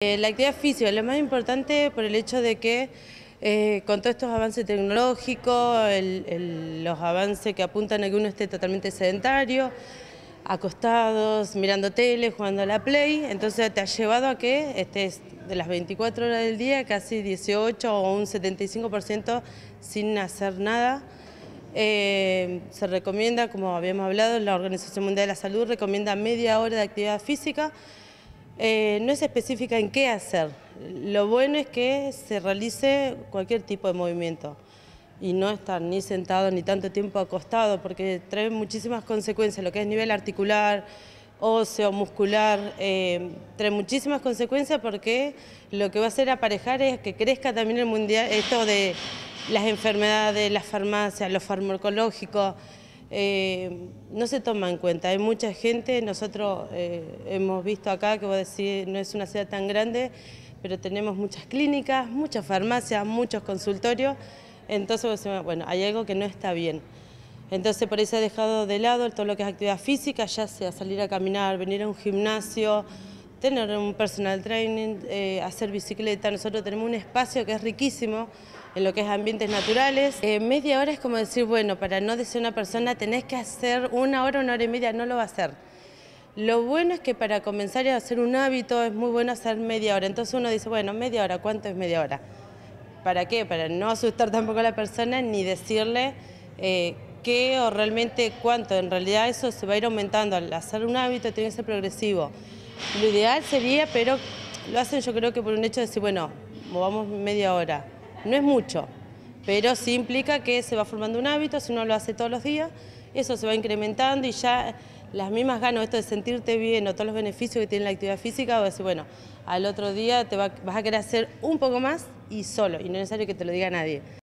Eh, la actividad física, lo más importante por el hecho de que eh, con todos estos avances tecnológicos, los avances que apuntan a que uno esté totalmente sedentario, acostados, mirando tele, jugando a la play, entonces te ha llevado a que estés de las 24 horas del día casi 18 o un 75% sin hacer nada. Eh, se recomienda, como habíamos hablado, la Organización Mundial de la Salud recomienda media hora de actividad física, eh, no es específica en qué hacer. Lo bueno es que se realice cualquier tipo de movimiento y no estar ni sentado ni tanto tiempo acostado porque trae muchísimas consecuencias, lo que es nivel articular, óseo, muscular, eh, trae muchísimas consecuencias porque lo que va a hacer aparejar es que crezca también el mundial, esto de las enfermedades, las farmacias, los farmacológicos, eh, no se toma en cuenta. Hay mucha gente, nosotros eh, hemos visto acá, que voy a decir, no es una ciudad tan grande, pero tenemos muchas clínicas, muchas farmacias, muchos consultorios, entonces, bueno, hay algo que no está bien. Entonces por ahí se ha dejado de lado todo lo que es actividad física, ya sea salir a caminar, venir a un gimnasio, tener un personal training, eh, hacer bicicleta. Nosotros tenemos un espacio que es riquísimo, en lo que es ambientes naturales. Eh, media hora es como decir, bueno, para no decir una persona tenés que hacer una hora, una hora y media, no lo va a hacer. Lo bueno es que para comenzar a hacer un hábito es muy bueno hacer media hora. Entonces uno dice, bueno, media hora, ¿cuánto es media hora? ¿Para qué? Para no asustar tampoco a la persona ni decirle eh, qué o realmente cuánto. En realidad eso se va a ir aumentando. Al hacer un hábito tiene que ser progresivo. Lo ideal sería, pero lo hacen yo creo que por un hecho de decir, bueno, movamos media hora. No es mucho, pero sí implica que se va formando un hábito, si uno lo hace todos los días, eso se va incrementando y ya las mismas ganas, esto de sentirte bien o todos los beneficios que tiene la actividad física, o decir, bueno, al otro día te vas a querer hacer un poco más y solo, y no es necesario que te lo diga nadie.